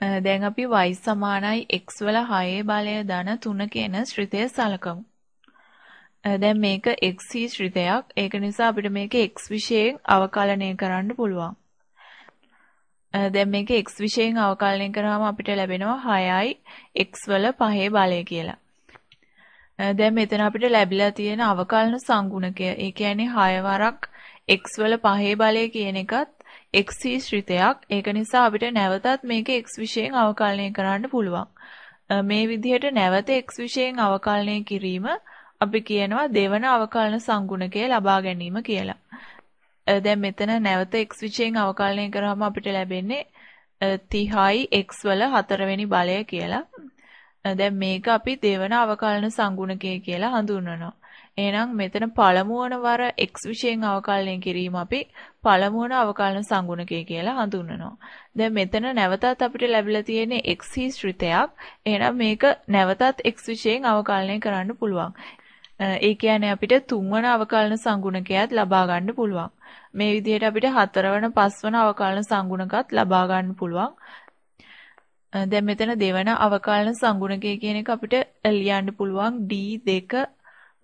දැන් අපි y සමානයි x වල 6 බලය ධන 3 කියන ශ්‍රිතය සලකමු. දැන් මේක x ශ්‍රිතයක්. ඒක නිසා අපිට මේක x විශේෂයෙන් අවකලනය කරන්න පුළුවන්. දැන් මේක x විශේෂයෙන් අවකලනය කරාම අපිට ලැබෙනවා 6යි x වල 5 බලය කියලා. දැන් මෙතන අපිට ලැබිලා තියෙන අවකලන සංගුණකය. ඒ කියන්නේ 6 වරක් x වල 5 බලය කියන එකත් x ශ්‍රිතයක්. ඒක නිසා අපිට නැවතත් මේක x විශේෂයෙන් අවකලනය කරන්න පුළුවන්. මේ විදිහට නැවත x විශේෂයෙන් අවකලනය කිරීම අපි කියනවා දෙවන අවකලන සංගුණකය ලබා ගැනීම කියලා. දැන් මෙතන නැවත x විශේෂයෙන් අවකලනය කරාම අපිට ලැබෙන්නේ 30යි x වල හතරවෙනි බලය කියලා. දැන් මේක අපි දෙවන අවකලන සංගුණකය කියලා හඳුන්වනවා. එහෙනම් මෙතන පළමුවන වර x විශේෂයෙන් අවකලනය කිරීම අපි පළමුවන අවකලන සංගුණකය කියලා හඳුන්වනවා. දැන් මෙතන නැවතත් අපිට ලැබිලා තියෙන්නේ x හිස්ත්‍රිතයක්. එහෙනම් මේක නැවතත් x විශේෂයෙන් අවකලනය කරන්න පුළුවන්. ඒ කියන්නේ අපිට තුන්වන අවකලන සංගුණකයත් ලබා ගන්න පුළුවන්. මේ විදිහට අපිට හතරවන පස්වන අවකලන සංගුණකත් ලබා ගන්න පුළුවන්. දැන් මෙතන දෙවන අවකලන සංගුණකය කියන එක අපිට ලියන්න පුළුවන් d2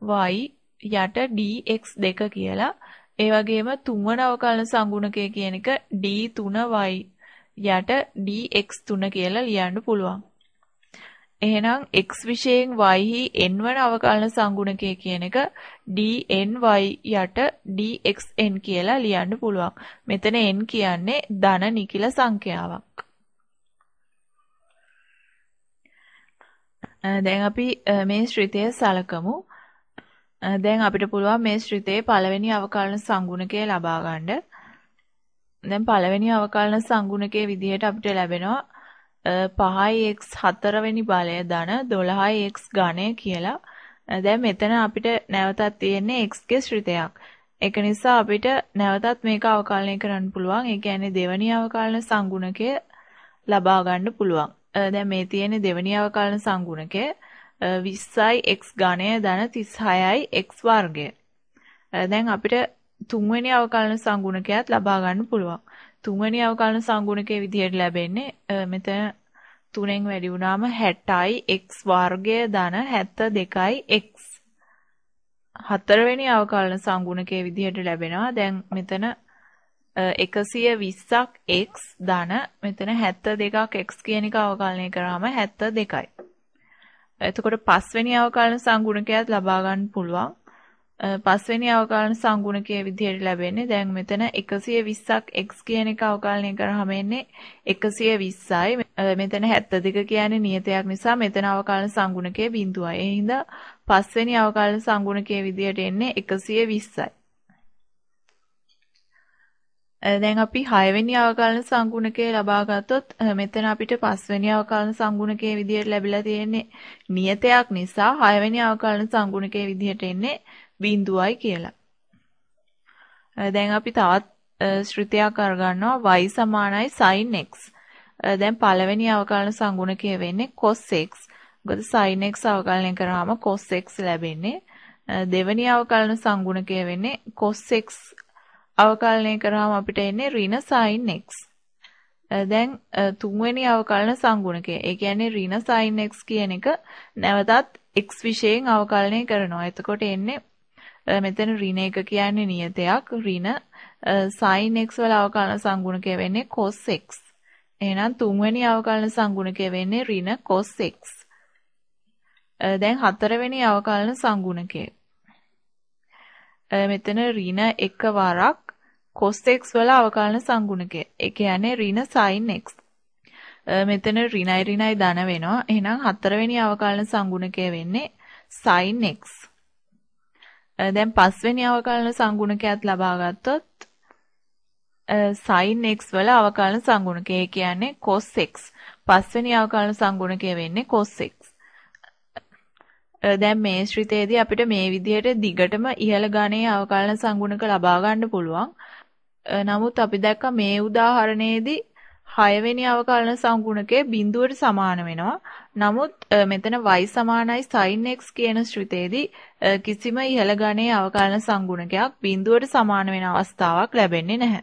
y යට dx2 කියලා ඒ වගේම තුන්වන අවකලන සංගුණකය කියන එක d3y යට dx3 කියලා ලියන්න පුළුවන්. එහෙනම් x විශේෂයෙන් y හි n වන අවකලන සංගුණකය කියන එක dny යට dxn කියලා ලියන්න පුළුවන්. මෙතන n කියන්නේ ධන නිකිල සංඛ්‍යාවක්. දැන් අපි මේ ශ්‍රිතය සලකමු. දැන් අපිට පුළුවන් මේ ශ්‍රිතේ පළවෙනි අවකලන සංගුණකය ලබා ගන්න. දැන් පළවෙනි අවකලන සංගුණකයේ විදිහට අපිට ලැබෙනවා 5x 4 වෙනි බලය ධන 12x ඝනය කියලා. දැන් මෙතන අපිට නැවතත් තියෙන්නේ x ගේ ශ්‍රිතයක්. ඒක නිසා අපිට නැවතත් මේක අවකලනය කරන්න පුළුවන්. ඒ කියන්නේ දෙවනි අවකලන සංගුණකය ලබා ගන්න පුළුවන්. දැන් මේ තියෙන්නේ දෙවනි අවකලන සංගුණකය. 20යි x ඝනය ධන 36යි x වර්ගය. දැන් අපිට තුන්වෙනි අවකලන සංගුණකයත් ලබා ගන්න පුළුවන්. තුන්වෙනි අවකලන සංගුණකයේ විදිහට ලැබෙන්නේ මෙතන තුනෙන් වැඩි වුණාම 60යි x වර්ගය ධන 72යි x. හතරවෙනි අවකලන සංගුණකයේ විදිහට ලැබෙනවා දැන් මෙතන 120ක් x ධන මෙතන 72ක් x කියන එක අවකලනය කරාම 72යි. එතකොට පස්වෙනි අවකලන සංගුණකයක් ලබා ගන්න පුළුවන්. පස්වෙනි අවකලන සංගුණකයේ විදිහට ලැබෙන්නේ දැන් මෙතන 120ක් x කියන එක අවකලනය කරාම එන්නේ 120යි. මෙතන 72 කියන්නේ නියතයක් නිසා මෙතන අවකලන සංගුණකයේ බිඳුවයි. ඒ හින්දා පස්වෙනි අවකලන සංගුණකයේ විදිහට එන්නේ 120යි. දැන් අපි 6 වෙනි අවකලන සංගුණකය ලබා ගත්තොත් මෙතන අපිට 5 වෙනි අවකලන සංගුණකයේ විදියට ලැබිලා තියෙන්නේ නියතයක් නිසා 6 වෙනි අවකලන සංගුණකයේ විදියට එන්නේ බිඳුවයි කියලා. දැන් අපි තවත් ශ්‍රුතියක් අරගන්නවා y සමානයි sin x. දැන් පළවෙනි අවකලන සංගුණකය වෙන්නේ cos x. මොකද sin x අවකලනය කරාම cos x ලැබෙන්නේ. දෙවෙනි අවකලන සංගුණකය වෙන්නේ cos x අවකලනය කරාම අපිට එන්නේ ඍණ sin x. දැන් තුන්වෙනි අවකලන සංගුණකය. ඒ කියන්නේ ඍණ sin x කියන එක නැවතත් x විශේෂයෙන් අවකලනය කරනවා. එතකොට එන්නේ මෙතන ඍණ එක කියන්නේ නියතයක්. ඍණ sin x වල අවකලන සංගුණකය වෙන්නේ cos x. එහෙනම් තුන්වෙනි අවකලන සංගුණකය වෙන්නේ ඍණ cos x. දැන් හතරවෙනි අවකලන සංගුණකය. මෙතන ඍණ එක වරක් cos x වල අවකලන සංගුණකය. ඒ කියන්නේ ඍණ sin x. මෙතන ඍණයි ඍණයි ධන වෙනවා. එහෙනම් හතරවෙනි අවකලන සංගුණකය වෙන්නේ sin x. දැන් පස්වෙනි අවකලන සංගුණකයත් ලබා ගත්තොත් sin x වල අවකලන සංගුණකය. ඒ කියන්නේ cos x. පස්වෙනි අවකලන සංගුණකය වෙන්නේ cos x. දැන් මේ ශ්‍රිතේදී අපිට මේ විදිහට දිගටම ඉහළ ගණයේ අවකලන සංගුණක ලබා ගන්න පුළුවන්. නමුත් අපි දැක්ක මේ උදාහරණයේදී 6 වෙනි අවකලන සංගුණකය බිඳුවට සමාන වෙනවා. නමුත් මෙතන y සමානයි sin x කියන ශ්‍රිතේදී කිසිම ඉහළ ගණයේ අවකලන සංගුණකයක් බිඳුවට සමාන වෙන අවස්ථාවක් ලැබෙන්නේ නැහැ.